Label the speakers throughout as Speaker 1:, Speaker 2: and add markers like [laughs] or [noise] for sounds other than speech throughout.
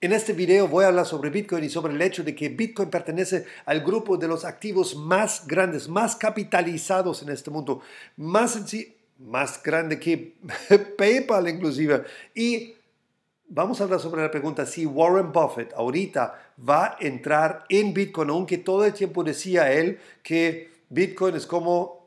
Speaker 1: En este video voy a hablar sobre Bitcoin y sobre el hecho de que Bitcoin pertenece al grupo de los activos más grandes, más capitalizados en este mundo, más grande que [laughs] PayPal inclusive. Y vamos a hablar sobre la pregunta si Warren Buffett ahorita va a entrar en Bitcoin, aunque todo el tiempo decía él que Bitcoin es como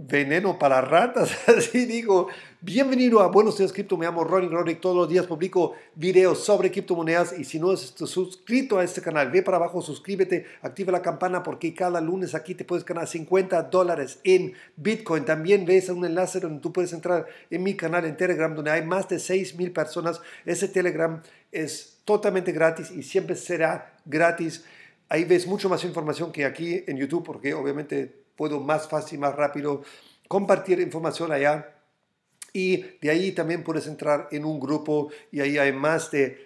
Speaker 1: veneno para ratas, [laughs] así digo, Bienvenido a Buenos Días Cripto, me llamo Ronnie Gronick, todos los días publico videos sobre criptomonedas y si no estás suscrito a este canal, ve para abajo, suscríbete, activa la campana porque cada lunes aquí te puedes ganar 50 dólares en Bitcoin. También ves un enlace donde tú puedes entrar en mi canal en Telegram donde hay más de 6 mil personas. Ese Telegram es totalmente gratis y siempre será gratis. Ahí ves mucho más información que aquí en YouTube porque obviamente puedo más fácil, más rápido compartir información allá y de ahí también puedes entrar en un grupo y ahí hay más de,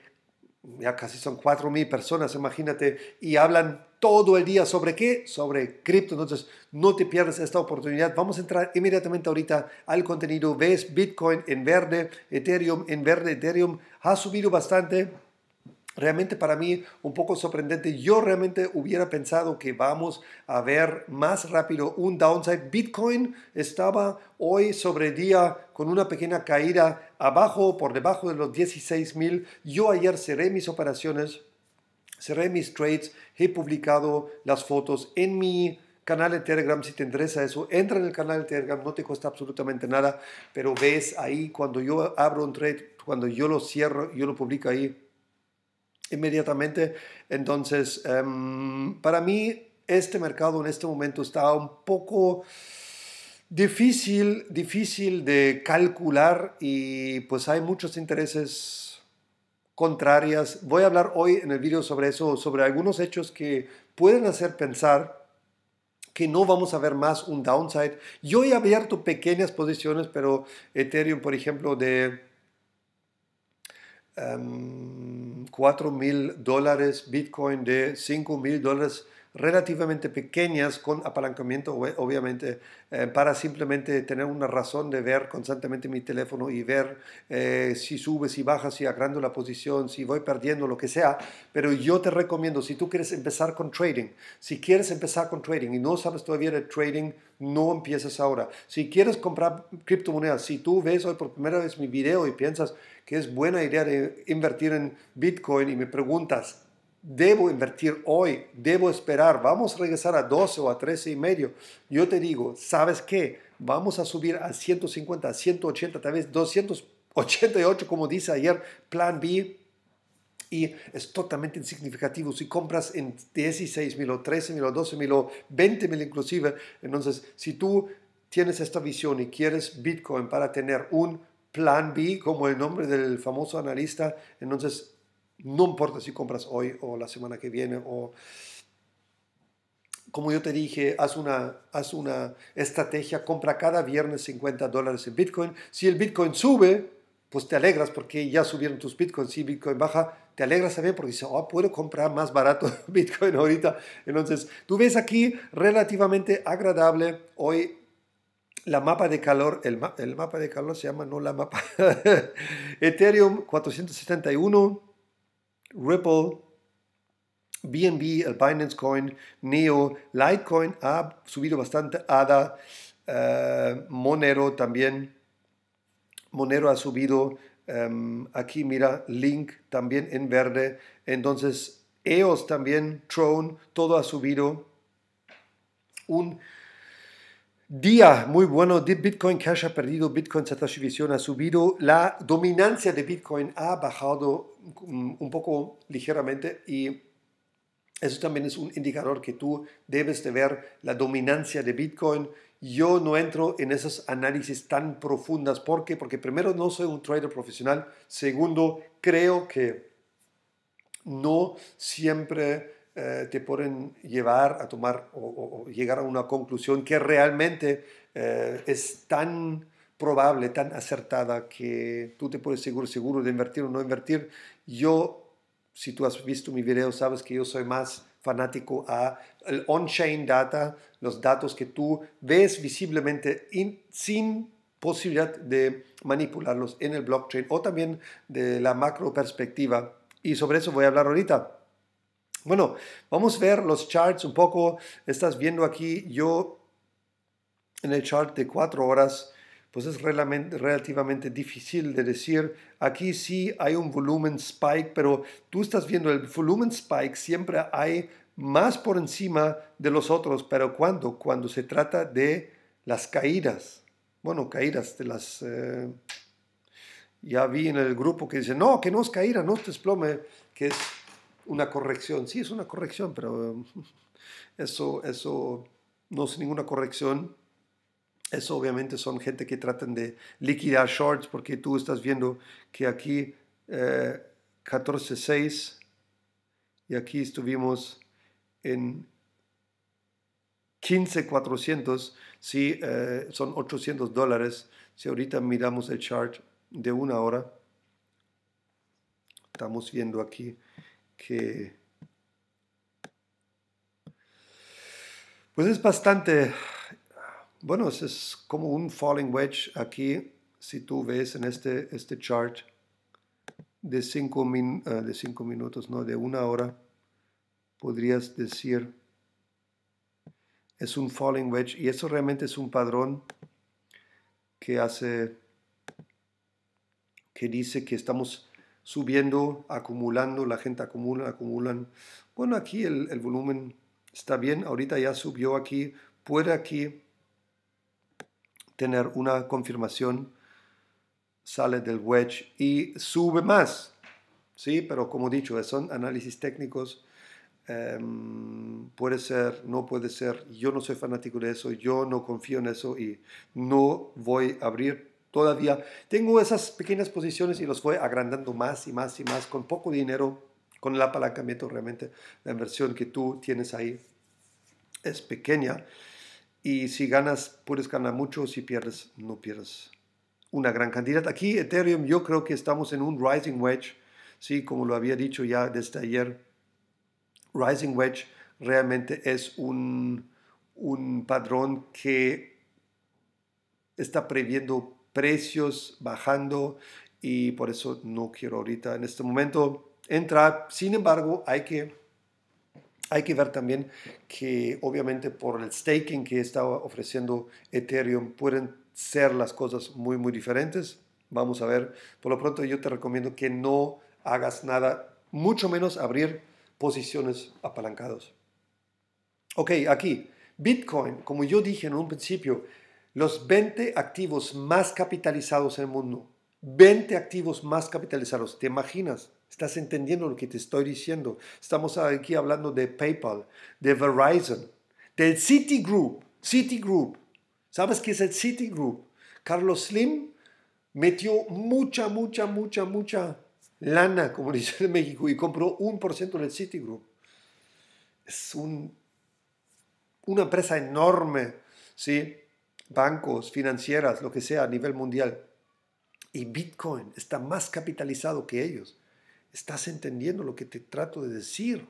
Speaker 1: ya casi son 4.000 personas, imagínate, y hablan todo el día sobre qué, sobre cripto. Entonces, no te pierdas esta oportunidad. Vamos a entrar inmediatamente ahorita al contenido. Ves Bitcoin en verde, Ethereum en verde. Ethereum ha subido bastante realmente para mí un poco sorprendente. Yo realmente hubiera pensado que vamos a ver más rápido un downside. Bitcoin estaba hoy sobre día con una pequeña caída abajo, por debajo de los 16 mil. Yo ayer cerré mis operaciones, cerré mis trades, he publicado las fotos en mi canal de Telegram, si te interesa eso, entra en el canal de Telegram, no te cuesta absolutamente nada, pero ves ahí cuando yo abro un trade, cuando yo lo cierro, yo lo publico ahí, inmediatamente. Entonces, em, para mí, este mercado en este momento está un poco difícil, difícil de calcular y pues hay muchos intereses contrarias. Voy a hablar hoy en el video sobre eso, sobre algunos hechos que pueden hacer pensar que no vamos a ver más un downside. Yo he abierto pequeñas posiciones, pero Ethereum, por ejemplo, de 4 em, mil dólares, Bitcoin de 5 mil dólares relativamente pequeñas con apalancamiento, obviamente, eh, para simplemente tener una razón de ver constantemente mi teléfono y ver eh, si sube, si baja, si agrando la posición, si voy perdiendo, lo que sea. Pero yo te recomiendo, si tú quieres empezar con trading, si quieres empezar con trading y no sabes todavía de trading, no empieces ahora. Si quieres comprar criptomonedas, si tú ves hoy por primera vez mi video y piensas, que es buena idea de invertir en Bitcoin y me preguntas, ¿debo invertir hoy? ¿Debo esperar? ¿Vamos a regresar a 12 o a 13 y medio? Yo te digo, ¿sabes qué? Vamos a subir a 150, a 180, tal vez 288, como dice ayer, plan B, y es totalmente insignificativo. Si compras en 16 mil o 13 mil o 12 mil o 20 mil inclusive, entonces si tú tienes esta visión y quieres Bitcoin para tener un plan B, como el nombre del famoso analista, entonces no importa si compras hoy o la semana que viene o como yo te dije, haz una, haz una estrategia, compra cada viernes 50 dólares en Bitcoin. Si el Bitcoin sube, pues te alegras porque ya subieron tus Bitcoins. Si Bitcoin baja, te alegras también porque dices, oh, puedo comprar más barato [laughs] Bitcoin ahorita. Entonces, tú ves aquí relativamente agradable hoy la mapa de calor, el, mapa de calor se llama, no la mapa. [laughs] Ethereum 471, Ripple, BNB, el Binance Coin, Neo, Litecoin ha subido bastante, ADA, eh, Monero también. Monero ha subido, em, aquí mira, Link también en verde. Entonces, EOS también, Tron, todo ha subido. Un Día muy bueno de Bitcoin Cash ha perdido, Bitcoin Satoshi Vision ha subido, la dominancia de Bitcoin ha bajado un poco ligeramente y eso también es un indicador que tú debes de ver, la dominancia de Bitcoin. Yo no entro en esos análisis tan profundas. ¿Por qué? Porque primero no soy un trader profesional. Segundo, creo que no siempre eh, te pueden llevar a tomar o, llegar a una conclusión que realmente eh, es tan probable, tan acertada que tú te puedes seguro, seguro de invertir o no invertir. Yo, si tú has visto mi video, sabes que yo soy más fanático a el on-chain data, los datos que tú ves visiblemente sin posibilidad de manipularlos en el blockchain o también de la macro perspectiva. Y sobre eso voy a hablar ahorita. Bueno, vamos a ver los charts un poco. Estás viendo aquí, yo en el chart de cuatro horas, pues es relativamente difícil de decir. Aquí sí hay un volumen spike, pero tú estás viendo el volumen spike siempre hay más por encima de los otros, pero ¿cuándo? Cuando se trata de las caídas. Bueno, caídas de las... Eh, ya vi en el grupo que dice, no, que no es caída, no es desplome, que es una corrección. Sí, es una corrección, pero [laughs] eso, eso no es ninguna corrección. Eso obviamente son gente que tratan de liquidar shorts porque tú estás viendo que aquí 14.6 eh, y aquí estuvimos en 15.400, sí, eh, son 800 dólares. Si ahorita miramos el chart de una hora, estamos viendo aquí que pues es bastante, bueno, es como un falling wedge aquí, si tú ves en este, este chart de 5 min, eh, de cinco minutos, no, de una hora, podrías decir es un falling wedge y eso realmente es un padrón que hace que dice que estamos subiendo, acumulando, la gente acumula, acumulan. Bueno, aquí el, volumen está bien, ahorita ya subió aquí, puede aquí tener una confirmación, sale del wedge y sube más. Sí, pero como dicho, son análisis técnicos. Em, puede ser, no puede ser, yo no soy fanático de eso, yo no confío en eso y no voy a abrir todavía tengo esas pequeñas posiciones y los voy agrandando más y más y más con poco dinero, con el apalancamiento realmente la inversión que tú tienes ahí es pequeña y si ganas puedes ganar mucho, si pierdes no pierdes una gran cantidad. Aquí Ethereum yo creo que estamos en un rising wedge, sí, como lo había dicho ya desde ayer, rising wedge realmente es un, un patrón que está previendo precios bajando y por eso no quiero ahorita en este momento entrar. Sin embargo, hay que, hay que ver también que obviamente por el staking que estaba ofreciendo Ethereum pueden ser las cosas muy, muy diferentes. Vamos a ver. Por lo pronto yo te recomiendo que no hagas nada, mucho menos abrir posiciones apalancados. Ok, aquí, Bitcoin, como yo dije en un principio, los 20 activos más capitalizados en el mundo. 20 activos más capitalizados. ¿Te imaginas? ¿Estás entendiendo lo que te estoy diciendo? Estamos aquí hablando de PayPal, de Verizon, del Citigroup. Citigroup. ¿Sabes qué es el Citigroup? Carlos Slim metió mucha, mucha, mucha, mucha lana, como dice en México, y compró un por ciento del Citigroup. Es una empresa enorme, ¿sí? bancos, financieras, lo que sea a nivel mundial. Y Bitcoin está más capitalizado que ellos. ¿Estás entendiendo lo que te trato de decir?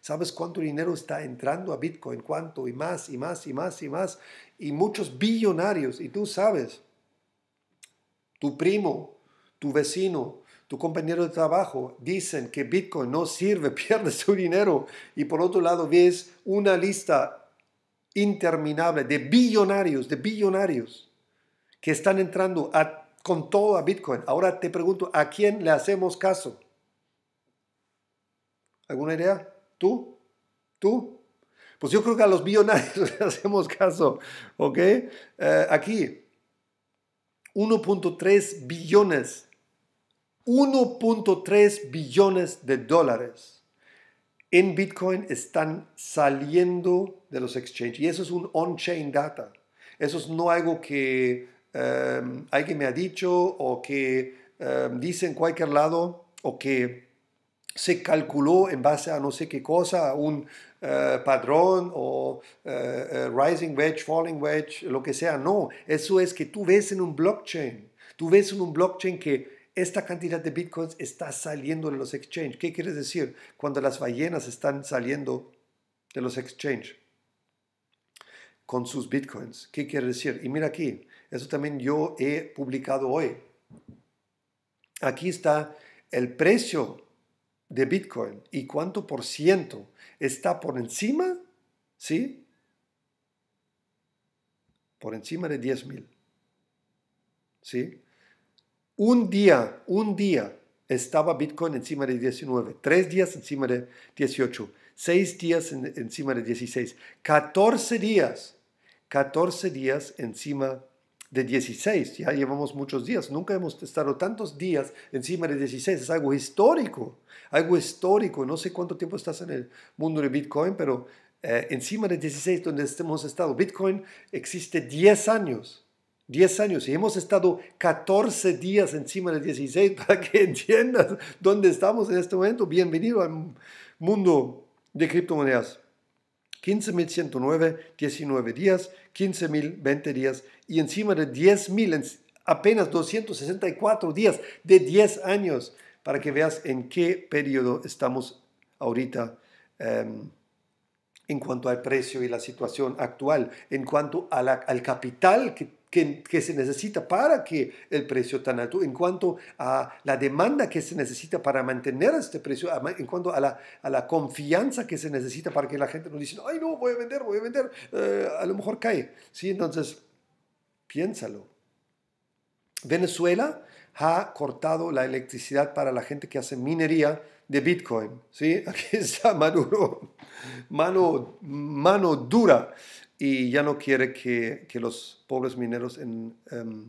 Speaker 1: ¿Sabes cuánto dinero está entrando a Bitcoin? ¿Cuánto? Y más, y más, y más, y más. Y muchos billonarios. Y tú sabes, tu primo, tu vecino, tu compañero de trabajo dicen que Bitcoin no sirve, [laughs] pierdes tu dinero. Y por otro lado ves una lista interminable de billonarios, de billonarios que están entrando con todo a Bitcoin. Ahora te pregunto, ¿a quién le hacemos caso? ¿Alguna idea? ¿Tú? ¿Tú? Pues yo creo que a los billonarios [laughs] le hacemos caso, ¿ok? Eh, aquí, 1.3 billones, 1.3 billones de dólares en Bitcoin están saliendo de los exchanges. Y eso es un on-chain data. Eso es no algo que em, alguien me ha dicho o que em, dice en cualquier lado o que se calculó en base a no sé qué cosa, un eh, padrón o eh, eh, rising wedge, falling wedge, lo que sea. No, eso es que tú ves en un blockchain. Tú ves en un blockchain que esta cantidad de bitcoins está saliendo de los exchanges. ¿Qué quiere decir? Cuando las ballenas están saliendo de los exchanges con sus bitcoins. ¿Qué quiere decir? Y mira aquí, eso también yo he publicado hoy. Aquí está el precio de bitcoin y cuánto por ciento está por encima, ¿sí? Por encima de 10.000, ¿Sí? Un día, un día estaba Bitcoin encima de 19, tres días encima de 18, seis días encima de 16, 14 días, 14 días encima de 16. Ya llevamos muchos días, nunca hemos estado tantos días encima de 16. Es algo histórico, algo histórico. No sé cuánto tiempo estás en el mundo de Bitcoin, pero eh, encima de 16 donde hemos estado. Bitcoin existe 10 años. 10 años y hemos estado 14 días encima de 16 [laughs] para que entiendas dónde estamos en este momento. Bienvenido al mundo de criptomonedas. 15.109, 19 días, 15.020 días y encima de 10.000 apenas 264 días de 10 años para que veas en qué periodo estamos ahorita. Em, en cuanto al precio y la situación actual, en cuanto al capital que que, se necesita para que el precio tan alto, en cuanto a la demanda que se necesita para mantener este precio, en cuanto a la, a la confianza que se necesita para que la gente no dice, ay no, voy a vender, voy a vender, eh, a lo mejor cae. ¿Sí? Entonces, piénsalo. Venezuela ha cortado la electricidad para la gente que hace minería de Bitcoin. ¿sí? [laughs] Aquí está Maduro, mano, mano dura y ya no quiere que, los pobres mineros en, em,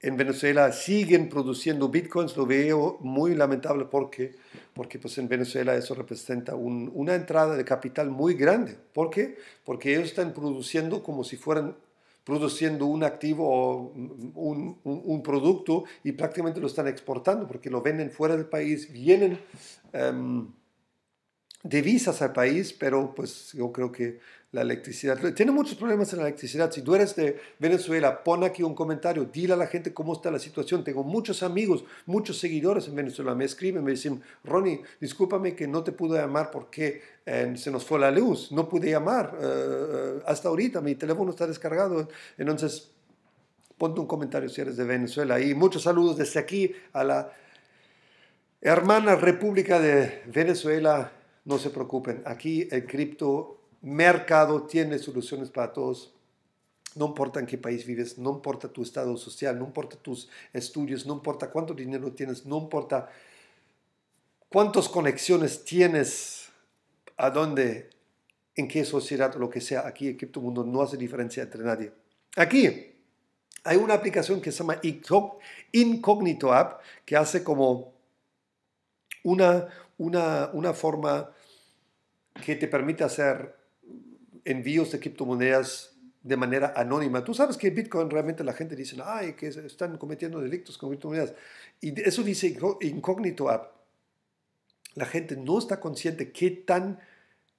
Speaker 1: en Venezuela siguen produciendo bitcoins. Lo veo muy lamentable porque, porque pues en Venezuela eso representa una entrada de capital muy grande. ¿Por qué? Porque ellos están produciendo como si fueran produciendo un activo o un, producto y prácticamente lo están exportando porque lo venden fuera del país, vienen em, visas al país, pero pues yo creo que la electricidad, tiene muchos problemas en la electricidad. Si tú eres de Venezuela, pon aquí un comentario, dile a la gente cómo está la situación. Tengo muchos amigos, muchos seguidores en Venezuela, me escriben, me dicen, Ronnie, discúlpame que no te pude llamar porque eh, se nos fue la luz, no pude llamar eh, eh, hasta ahorita, mi teléfono está descargado. Entonces, ponte un comentario si eres de Venezuela. Y muchos saludos desde aquí a la hermana República de Venezuela no se preocupen, aquí el cripto mercado tiene soluciones para todos. No importa en qué país vives, no importa tu estado social, no importa tus estudios, no importa cuánto dinero tienes, no importa cuántas conexiones tienes, a dónde, en qué sociedad o lo que sea. Aquí el cripto mundo no hace diferencia entre nadie. Aquí hay una aplicación que se llama Incognito App que hace como una, una, una forma que te permite hacer envíos de criptomonedas de manera anónima. Tú sabes que Bitcoin realmente la gente dice, ay, que están cometiendo delitos con criptomonedas. Y eso dice incógnito. App. La gente no está consciente qué tan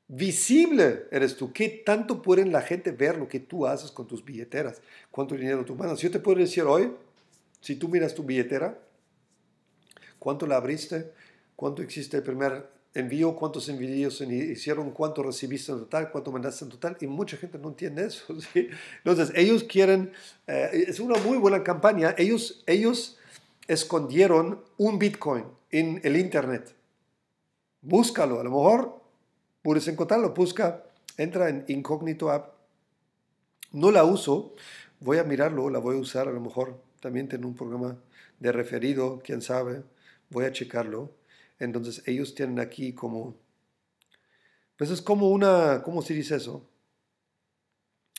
Speaker 1: visible eres tú, qué tanto pueden la gente ver lo que tú haces con tus billeteras, cuánto dinero tú mandas. Yo te puedo decir hoy, si tú miras tu billetera, cuánto la abriste, cuánto existe el primer Envío envió, cuántos envíos hicieron, cuánto recibiste en total, cuánto mandaste en total, y mucha gente no entiende eso. [laughs] Entonces, ellos quieren, eh, es una muy buena campaña, ellos, ellos escondieron un Bitcoin en el Internet. Búscalo, a lo mejor puedes encontrarlo, busca, entra en Incognito App. No la uso, voy a mirarlo, la voy a usar a lo mejor también tengo un programa de referido, quién sabe, voy a checarlo entonces ellos tienen aquí como, pues es como una, ¿cómo se dice eso?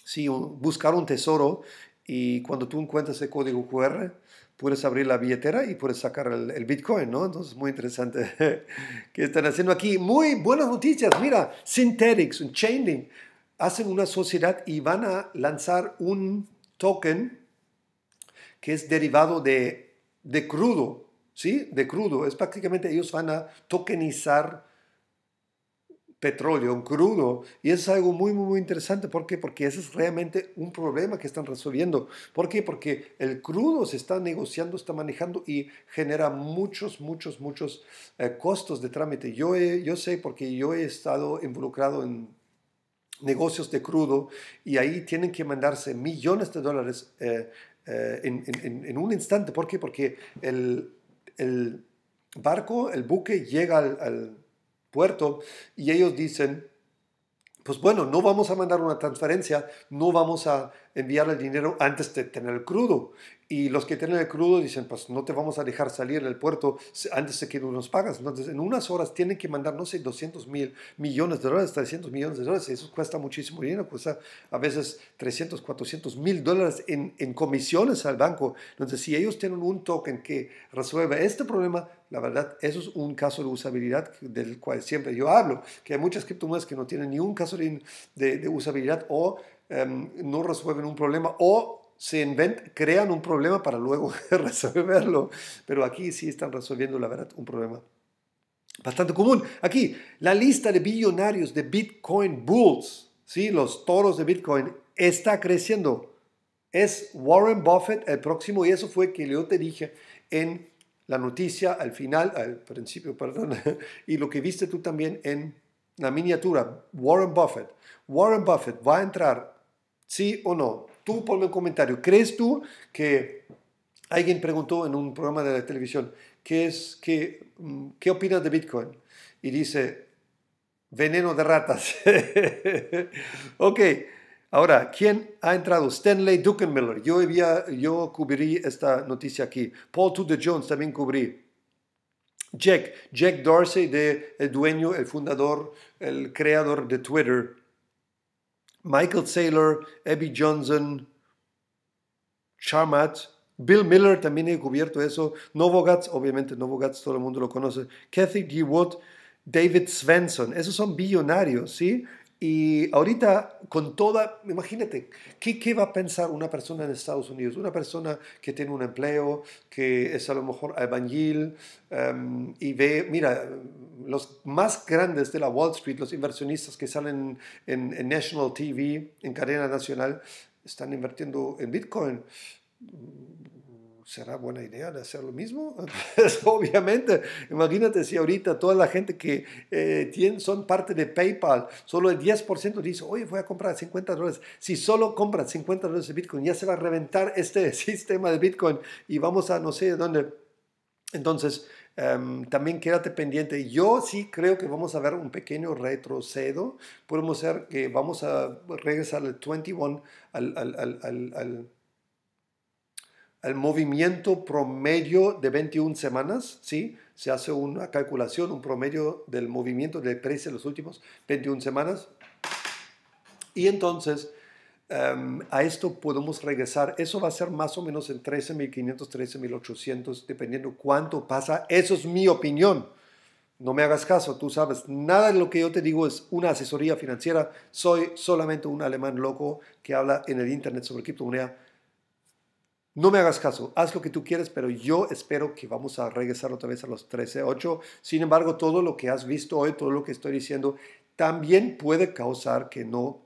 Speaker 1: Sí, buscar un tesoro y cuando tú encuentras el código QR, puedes abrir la billetera y puedes sacar el, Bitcoin, ¿no? Entonces, muy interesante [laughs] que están haciendo aquí. Muy buenas noticias, mira, Synthetix, un chaining. hacen una sociedad y van a lanzar un token que es derivado de, de crudo, ¿sí? de crudo. Es prácticamente ellos van a tokenizar petróleo, un crudo. Y es algo muy, muy, interesante. ¿Por qué? Porque ese es realmente un problema que están resolviendo. ¿Por qué? Porque el crudo se está negociando, está manejando y genera muchos, muchos, muchos eh, costos de trámite. Yo, yo sé porque yo he estado involucrado en negocios de crudo y ahí tienen que mandarse millones de dólares eh, eh, en, en, un instante. ¿Por qué? Porque el, el barco, el buque llega al, puerto y ellos dicen, pues bueno, no vamos a mandar una transferencia, no vamos a enviar el dinero antes de tener el crudo. Y los que tienen el crudo dicen, pues no te vamos a dejar salir del puerto antes de que nos pagas. Entonces, en unas horas tienen que mandar, no sé, 200 mil millones de dólares, 300 millones de dólares. eso cuesta muchísimo dinero, cuesta a veces 300, 400 mil dólares en, en comisiones al banco. Entonces, si ellos tienen un token que resuelva este problema, la verdad, eso es un caso de usabilidad del cual siempre yo hablo, que hay muchas criptomonedas que no tienen ni un caso de, de usabilidad o Em, no resuelven un problema o se invent, crean un problema para luego [laughs] resolverlo. Pero aquí sí están resolviendo, la verdad, un problema bastante común. Aquí, la lista de billonarios de Bitcoin Bulls, ¿sí? los toros de Bitcoin, está creciendo. Es Warren Buffett el próximo y eso fue que yo te dije en la noticia al final, al principio, perdón, [laughs] y lo que viste tú también en la miniatura, Warren Buffett. Warren Buffett va a entrar ¿Sí o no? Tú ponme un comentario. ¿Crees tú que alguien preguntó en un programa de la televisión qué, es, qué, mm, qué opinas de Bitcoin? Y dice, veneno de ratas. [laughs] ok. Ahora, ¿quién ha entrado? Stanley Duckenmiller. Yo, había, yo cubrí esta noticia aquí. Paul Tudor Jones también cubrí. Jack, Jack Dorsey, de, el dueño, el fundador, el creador de Twitter. Michael Saylor, Abby Johnson, Charmat, Bill Miller también he cubierto eso, Novogats, obviamente Novogats todo el mundo lo conoce, Kathy G. Wood, David Svensson, esos son billonarios, ¿sí? Y ahorita, con toda, imagínate, ¿qué, va a pensar una persona en Estados Unidos? Una persona que tiene un empleo, que es a lo mejor albañil em, y ve, mira, los más grandes de la Wall Street, los inversionistas que salen en, en National TV, en cadena nacional, están invirtiendo en Bitcoin ¿será buena idea de hacer lo mismo? [laughs] Pues, obviamente, imagínate si ahorita toda la gente que eh, tiene, son parte de PayPal, solo el 10% dice, oye, voy a comprar 50 dólares. Si solo compras 50 dólares de Bitcoin, ya se va a reventar este [laughs] sistema de Bitcoin y vamos a no sé dónde. Entonces, em, también quédate pendiente. Yo sí creo que vamos a ver un pequeño retrocedo. Podemos ser que vamos a regresar al 21, al, al, al, al el movimiento promedio de 21 semanas, ¿sí? Se hace una calculación, un promedio del movimiento de precio en los últimos 21 semanas. Y entonces, em, a esto podemos regresar. Eso va a ser más o menos en 13.500, 13.800, dependiendo cuánto pasa. Eso es mi opinión. No me hagas caso, tú sabes, nada de lo que yo te digo es una asesoría financiera. Soy solamente un alemán loco que habla en el Internet sobre criptomonedas no me hagas caso, haz lo que tú quieres, pero yo espero que vamos a regresar otra vez a los 13.8. Sin embargo, todo lo que has visto hoy, todo lo que estoy diciendo, también puede causar que no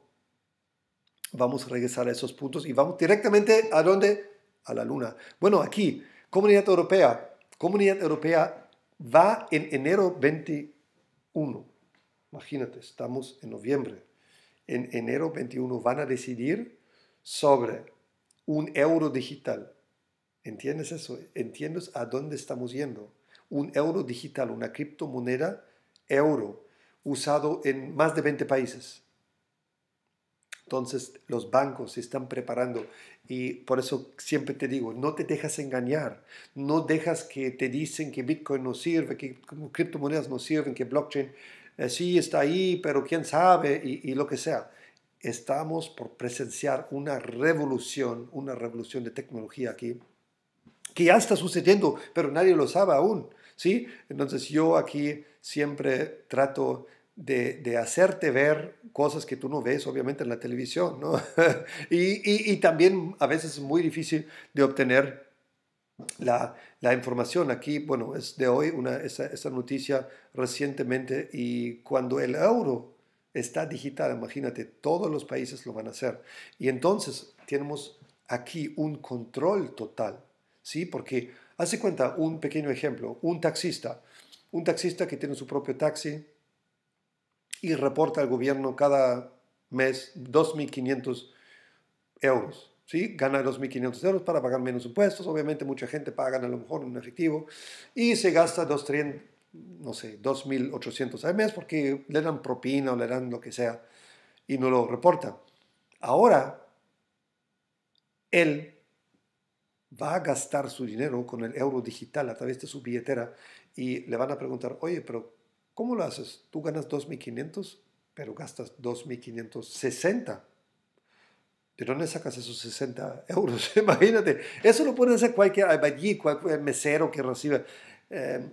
Speaker 1: vamos a regresar a esos puntos y vamos directamente a dónde? A la luna. Bueno, aquí, Comunidad Europea. Comunidad Europea va en enero 21. Imagínate, estamos en noviembre. En enero 21 van a decidir sobre un euro digital. ¿Entiendes eso? ¿Entiendes a dónde estamos yendo? Un euro digital, una criptomoneda euro, usado en más de 20 países. Entonces los bancos se están preparando y por eso siempre te digo, no te dejas engañar, no dejas que te dicen que Bitcoin no sirve, que criptomonedas no sirven, que blockchain eh, sí está ahí, pero quién sabe y lo que sea estamos por presenciar una revolución, una revolución de tecnología aquí, que ya está sucediendo, pero nadie lo sabe aún, ¿sí? Entonces yo aquí siempre trato de, hacerte ver cosas que tú no ves, obviamente, en la televisión, ¿no? [laughs] y, también a veces es muy difícil de obtener la, información aquí, bueno, es de hoy una, esa, esa noticia recientemente y cuando el euro está digital, imagínate, todos los países lo van a hacer. Y entonces tenemos aquí un control total, ¿sí? Porque, hace cuenta, un pequeño ejemplo, un taxista, un taxista que tiene su propio taxi y reporta al gobierno cada mes 2.500 euros, ¿sí? Gana 2.500 euros para pagar menos impuestos, obviamente mucha gente paga a lo mejor en efectivo y se gasta 2.300 no sé, 2.800 al mes porque le dan propina o le dan lo que sea y no lo reporta. Ahora, él va a gastar su dinero con el euro digital a través de su billetera y le van a preguntar, oye, pero ¿cómo lo haces? Tú ganas 2.500, pero gastas 2.560. ¿De dónde sacas esos 60 euros? [laughs] Imagínate, eso lo puede hacer cualquier cualquier eh, mesero que reciba... Eh,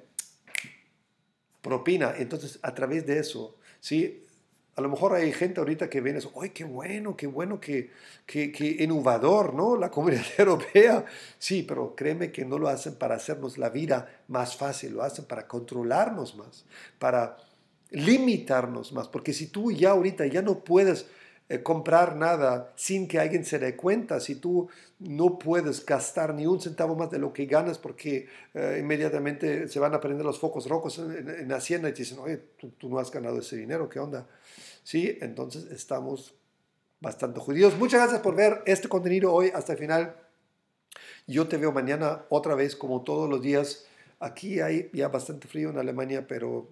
Speaker 1: propina. Entonces, a través de eso, ¿sí? A lo mejor hay gente ahorita que viene, ¡ay, qué bueno, qué bueno, qué, innovador, ¿no? La comunidad [laughs] europea. Sí, pero créeme que no lo hacen para hacernos la vida más fácil, lo hacen para controlarnos más, para limitarnos más. Porque si tú ya ahorita ya no puedes eh, comprar nada sin que alguien se dé cuenta, si tú no puedes gastar ni un centavo más de lo que ganas porque eh, inmediatamente se van a prender los focos rojos en, Hacienda y te dicen, oye, tú, no has ganado ese dinero, ¿qué onda? Sí, entonces estamos bastante judíos. Muchas gracias por ver este contenido hoy hasta el final. Yo te veo mañana otra vez como todos los días. Aquí hay ya bastante frío en Alemania, pero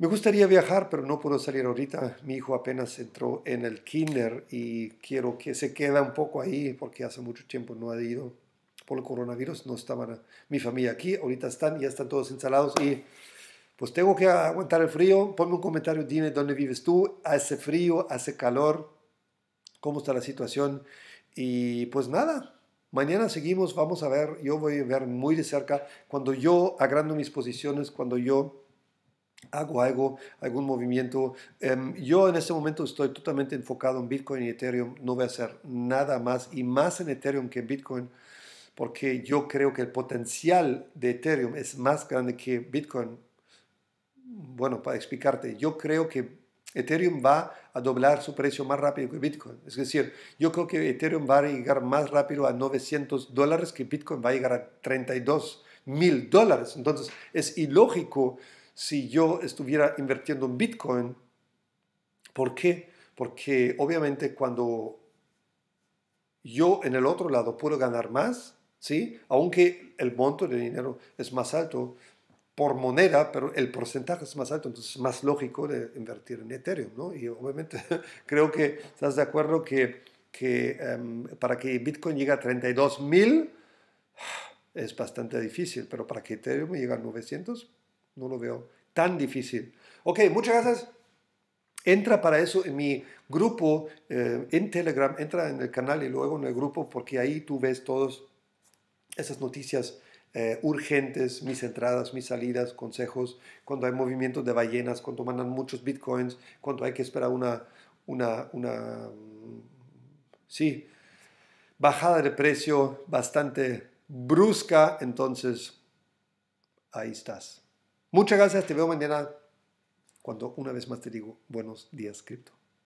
Speaker 1: me gustaría viajar, pero no puedo salir ahorita. Mi hijo apenas entró en el kinder y quiero que se quede un poco ahí porque hace mucho tiempo no ha ido por el coronavirus. No estaban ah, mi familia aquí. Ahorita están, ya están todos instalados y pues tengo que aguantar el frío. Ponme un comentario, dime dónde vives tú. Hace frío, hace calor. ¿Cómo está la situación? Y pues nada, Mañana seguimos, vamos a ver, yo voy a ver muy de cerca, cuando yo agrando mis posiciones, cuando yo hago algo, algún movimiento. Em, yo en este momento estoy totalmente enfocado en Bitcoin y Ethereum. No voy a hacer nada más y más en Ethereum que en Bitcoin porque yo creo que el potencial de Ethereum es más grande que Bitcoin. Bueno, para explicarte, yo creo que Ethereum va a doblar su precio más rápido que Bitcoin. Es decir, yo creo que Ethereum va a llegar más rápido a 900 dólares que Bitcoin va a llegar a 32 mil dólares. Entonces, es ilógico si yo estuviera invirtiendo en Bitcoin. ¿Por qué? Porque obviamente cuando yo en el otro lado puedo ganar más, ¿sí? aunque el monto de dinero es más alto por moneda, pero el porcentaje es más alto, entonces es más lógico de invertir en Ethereum. ¿no? Y obviamente [laughs] creo que estás de acuerdo que, em, para que Bitcoin llegue a 32 mil es bastante difícil, pero para que Ethereum llegue a 900 no lo veo tan difícil. Ok, muchas gracias. Entra para eso en mi grupo eh, en Telegram, entra en el canal y luego en el grupo porque ahí tú ves todas esas noticias eh, urgentes, mis entradas, mis salidas, consejos, cuando hay movimientos de ballenas, cuando mandan muchos bitcoins, cuando hay que esperar una, una, una mm, sí, bajada de precio bastante brusca, entonces ahí estás. Muchas gracias, te veo mañana cuando una vez más te digo buenos días, cripto.